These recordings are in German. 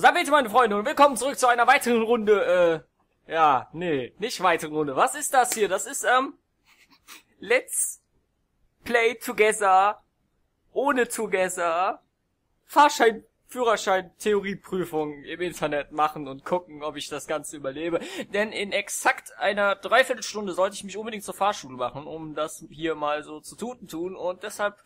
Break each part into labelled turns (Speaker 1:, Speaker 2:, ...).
Speaker 1: Sabete, meine Freunde, und willkommen zurück zu einer weiteren Runde, äh, ja, nee, nicht weiteren Runde. Was ist das hier? Das ist, ähm, Let's Play Together, ohne Together, Fahrschein, Führerschein, Theorieprüfung im Internet machen und gucken, ob ich das Ganze überlebe. Denn in exakt einer Dreiviertelstunde sollte ich mich unbedingt zur Fahrschule machen, um das hier mal so zu tuten tun, und deshalb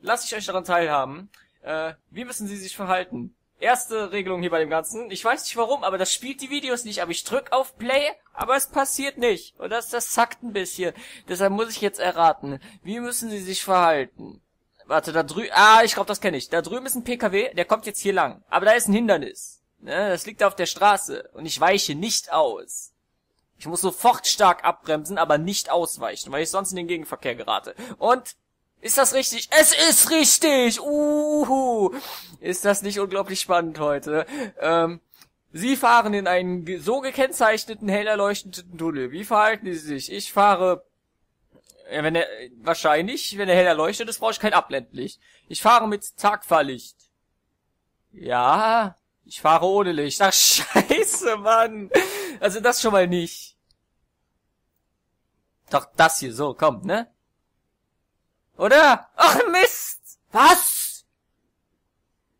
Speaker 1: lasse ich euch daran teilhaben. Äh, wie müssen Sie sich verhalten? erste Regelung hier bei dem Ganzen. Ich weiß nicht warum, aber das spielt die Videos nicht. Aber ich drück auf Play, aber es passiert nicht. Und das, das zackt ein bisschen. Deshalb muss ich jetzt erraten. Wie müssen sie sich verhalten? Warte, da drü... Ah, ich glaube, das kenne ich. Da drüben ist ein PKW, der kommt jetzt hier lang. Aber da ist ein Hindernis. Ne? Das liegt auf der Straße. Und ich weiche nicht aus. Ich muss sofort stark abbremsen, aber nicht ausweichen, weil ich sonst in den Gegenverkehr gerate. Und ist das richtig? Es ist richtig! Uhu! Ist das nicht unglaublich spannend heute? Ähm, Sie fahren in einen so gekennzeichneten, hell erleuchteten Tunnel. Wie verhalten Sie sich? Ich fahre... Ja, wenn er, wahrscheinlich, wenn er hell erleuchtet ist, brauche ich kein Abblendlicht. Ich fahre mit Tagfahrlicht. Ja, ich fahre ohne Licht. Ach, scheiße, Mann. Also das schon mal nicht. Doch das hier, so, komm, ne? Oder? Ach Mist! Was?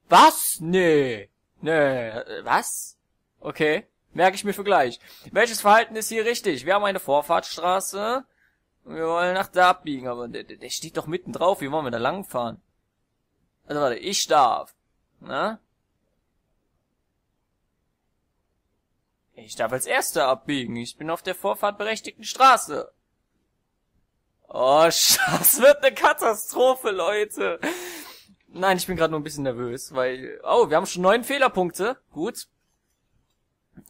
Speaker 1: Was? Nee. Nee. Was? Okay. Merke ich mir für gleich. Welches Verhalten ist hier richtig? Wir haben eine Vorfahrtsstraße. Und wir wollen nach da abbiegen. Aber der, der steht doch mitten drauf. Wie wollen wir da langfahren? Also warte, ich darf. Na? Ne? Ich darf als Erster abbiegen. Ich bin auf der vorfahrtberechtigten Straße. Oh, das wird eine Katastrophe, Leute. Nein, ich bin gerade nur ein bisschen nervös, weil... Oh, wir haben schon neun Fehlerpunkte. Gut.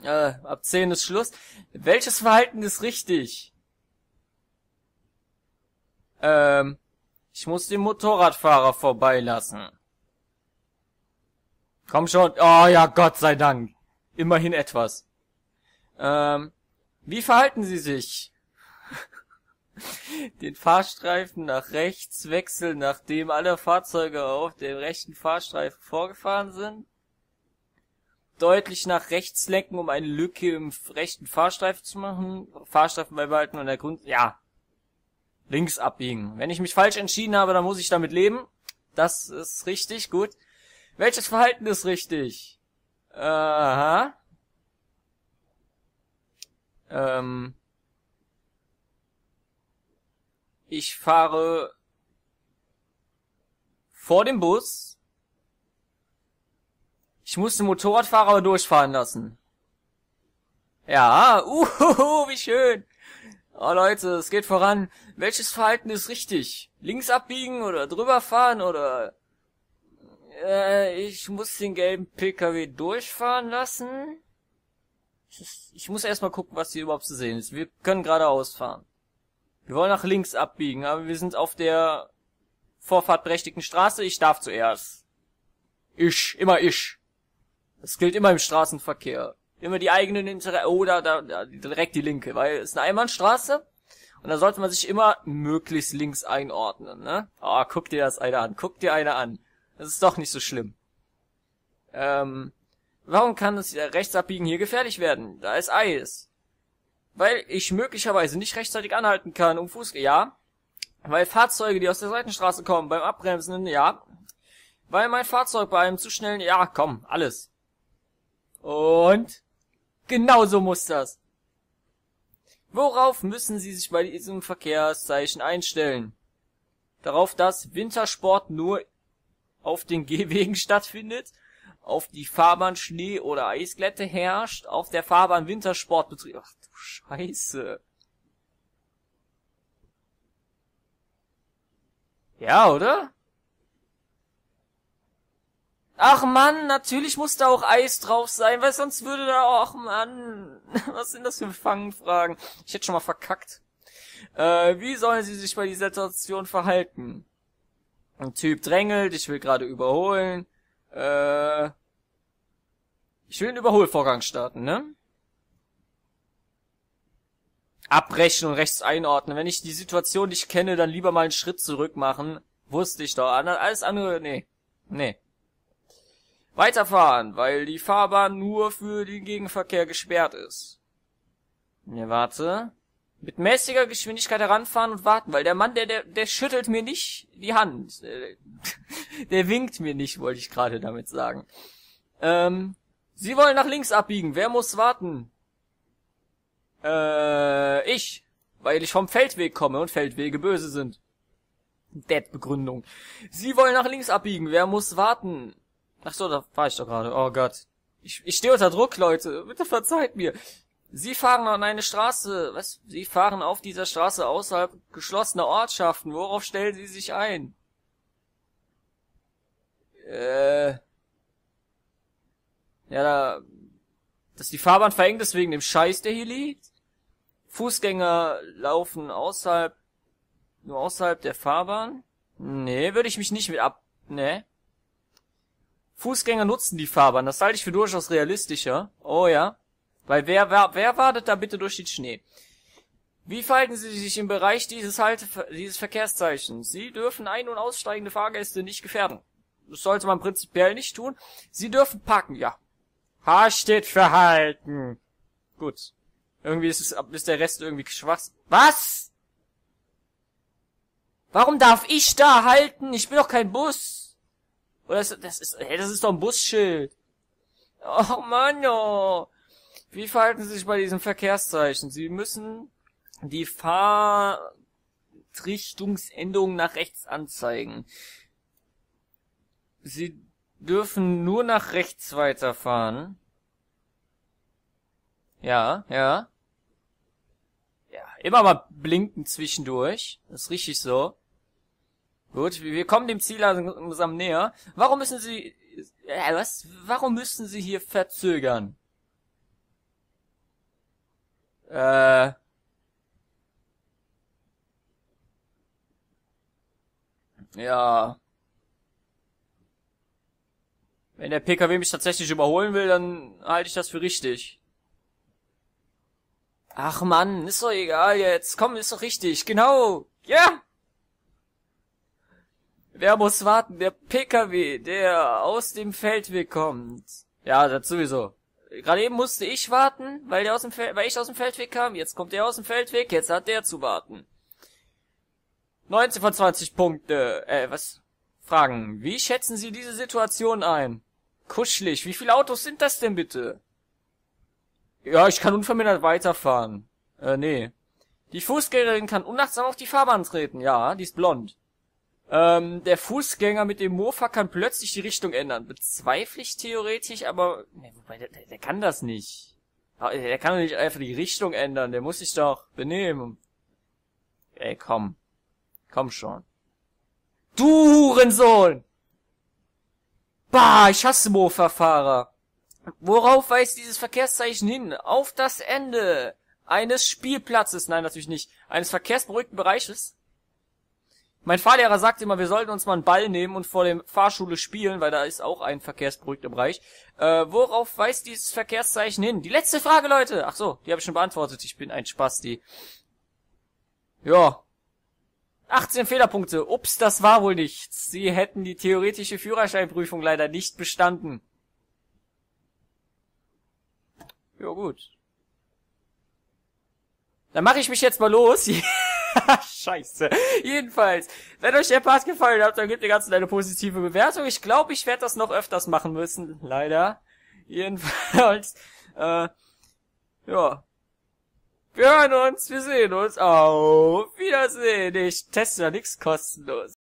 Speaker 1: Äh, ab zehn ist Schluss. Welches Verhalten ist richtig? Ähm, ich muss den Motorradfahrer vorbeilassen. Komm schon. Oh ja, Gott sei Dank. Immerhin etwas. Ähm, wie verhalten Sie sich? den Fahrstreifen nach rechts wechseln, nachdem alle Fahrzeuge auf dem rechten Fahrstreifen vorgefahren sind. Deutlich nach rechts lenken, um eine Lücke im rechten Fahrstreifen zu machen. Fahrstreifen beibehalten und der Grund... Ja. Links abbiegen. Wenn ich mich falsch entschieden habe, dann muss ich damit leben. Das ist richtig, gut. Welches Verhalten ist richtig? Aha. Ähm ich fahre vor dem Bus. Ich muss den Motorradfahrer aber durchfahren lassen. Ja, uhuhu, wie schön. Oh Leute, es geht voran. Welches Verhalten ist richtig? Links abbiegen oder drüber fahren oder... Äh, ich muss den gelben PKW durchfahren lassen. Ich muss erstmal gucken, was hier überhaupt zu sehen ist. Wir können geradeaus fahren. Wir wollen nach links abbiegen, aber wir sind auf der vorfahrtberechtigten Straße. Ich darf zuerst. Ich, immer ich. Das gilt immer im Straßenverkehr. Immer die eigenen Interesse. Oh, da, da, da, direkt die linke, weil es ist eine Einbahnstraße. Und da sollte man sich immer möglichst links einordnen, ne? Ah, oh, guck dir das einer an. Guck dir einer an. Das ist doch nicht so schlimm. Ähm, warum kann das rechts abbiegen hier gefährlich werden? Da ist Eis weil ich möglicherweise nicht rechtzeitig anhalten kann, um Fuß, ja, weil Fahrzeuge, die aus der Seitenstraße kommen, beim Abbremsen, ja, weil mein Fahrzeug bei einem zu schnellen, ja, komm, alles. Und genauso muss das. Worauf müssen Sie sich bei diesem Verkehrszeichen einstellen? Darauf, dass Wintersport nur auf den Gehwegen stattfindet auf die Fahrbahn Schnee oder Eisglätte herrscht, auf der Fahrbahn Wintersportbetrieb. Ach du Scheiße. Ja, oder? Ach man, natürlich muss da auch Eis drauf sein, weil sonst würde da auch, man, was sind das für Fangenfragen? Ich hätte schon mal verkackt. Äh, wie sollen sie sich bei dieser Situation verhalten? Ein Typ drängelt, ich will gerade überholen. Äh, ich will einen Überholvorgang starten, ne? Abbrechen und rechts einordnen. Wenn ich die Situation nicht kenne, dann lieber mal einen Schritt zurück machen. Wusste ich doch. Alles andere, nee. Nee. Weiterfahren, weil die Fahrbahn nur für den Gegenverkehr gesperrt ist. Ne, warte mit mäßiger Geschwindigkeit heranfahren und warten, weil der Mann, der, der, der schüttelt mir nicht die Hand. Äh, der winkt mir nicht, wollte ich gerade damit sagen. Ähm, Sie wollen nach links abbiegen. Wer muss warten? Äh, ich. Weil ich vom Feldweg komme und Feldwege böse sind. Dead Begründung. Sie wollen nach links abbiegen. Wer muss warten? Ach so, da war ich doch gerade. Oh Gott. Ich, ich stehe unter Druck, Leute. Bitte verzeiht mir. Sie fahren an eine Straße, was? Sie fahren auf dieser Straße außerhalb geschlossener Ortschaften. Worauf stellen Sie sich ein? Äh. Ja, da. Dass die Fahrbahn verengt ist wegen dem Scheiß, der hier liegt. Fußgänger laufen außerhalb, nur außerhalb der Fahrbahn. Nee, würde ich mich nicht mit ab, nee. Fußgänger nutzen die Fahrbahn, das halte ich für durchaus realistischer. Oh ja. Weil wer, wer, wer wartet da bitte durch den Schnee? Wie verhalten Sie sich im Bereich dieses, Halte, dieses Verkehrszeichens? Sie dürfen ein- und aussteigende Fahrgäste nicht gefährden. Das sollte man prinzipiell nicht tun. Sie dürfen parken, ja. H steht für halten. Gut. Irgendwie ist, es, ist der Rest irgendwie schwach. Was? Warum darf ich da halten? Ich bin doch kein Bus. Oder ist, das ist, hä, das ist doch ein Busschild. Oh Mann, oh. Wie verhalten Sie sich bei diesem Verkehrszeichen? Sie müssen die Fahrtrichtungsänderung nach rechts anzeigen. Sie dürfen nur nach rechts weiterfahren. Ja, ja. Ja, immer mal blinken zwischendurch. Das ist richtig so. Gut, wir kommen dem Ziel langsam näher. Warum müssen Sie... Äh, was? Warum müssen Sie hier verzögern? Äh, ja. Wenn der PKW mich tatsächlich überholen will, dann halte ich das für richtig. Ach man, ist doch egal jetzt. Komm, ist doch richtig. Genau. Ja. Wer muss warten? Der PKW, der aus dem Feldweg kommt. Ja, das sowieso. Gerade eben musste ich warten, weil, der aus dem Fel weil ich aus dem Feldweg kam. Jetzt kommt er aus dem Feldweg, jetzt hat der zu warten. 19 von 20 Punkte. Äh, was? Fragen. Wie schätzen Sie diese Situation ein? Kuschelig. Wie viele Autos sind das denn bitte? Ja, ich kann unvermindert weiterfahren. Äh, nee. Die Fußgängerin kann unachtsam auf die Fahrbahn treten. Ja, die ist blond. Ähm, der Fußgänger mit dem Mofa kann plötzlich die Richtung ändern. Bezweifle ich theoretisch, aber... Ne, wobei, der, der, kann das nicht. Ah, der kann doch nicht einfach die Richtung ändern. Der muss sich doch benehmen. Ey, komm. Komm schon. Du Hurensohn! Bah, ich hasse Mofa-Fahrer. Worauf weist dieses Verkehrszeichen hin? Auf das Ende eines Spielplatzes. Nein, natürlich nicht. Eines verkehrsberuhigten Bereiches. Mein Fahrlehrer sagt immer, wir sollten uns mal einen Ball nehmen und vor der Fahrschule spielen, weil da ist auch ein verkehrsberuhigter Bereich. Äh, worauf weist dieses Verkehrszeichen hin? Die letzte Frage, Leute! Ach so, die habe ich schon beantwortet. Ich bin ein Spasti. Ja. 18 Fehlerpunkte. Ups, das war wohl nichts. Sie hätten die theoretische Führerscheinprüfung leider nicht bestanden. Ja, gut. Dann mache ich mich jetzt mal los. Scheiße. Jedenfalls, wenn euch der Part gefallen hat, dann gebt ihr ganz eine positive Bewertung. Ich glaube, ich werde das noch öfters machen müssen, leider. Jedenfalls, äh, ja. Wir hören uns, wir sehen uns. Auf Wiedersehen. Ich teste ja nichts kostenlos.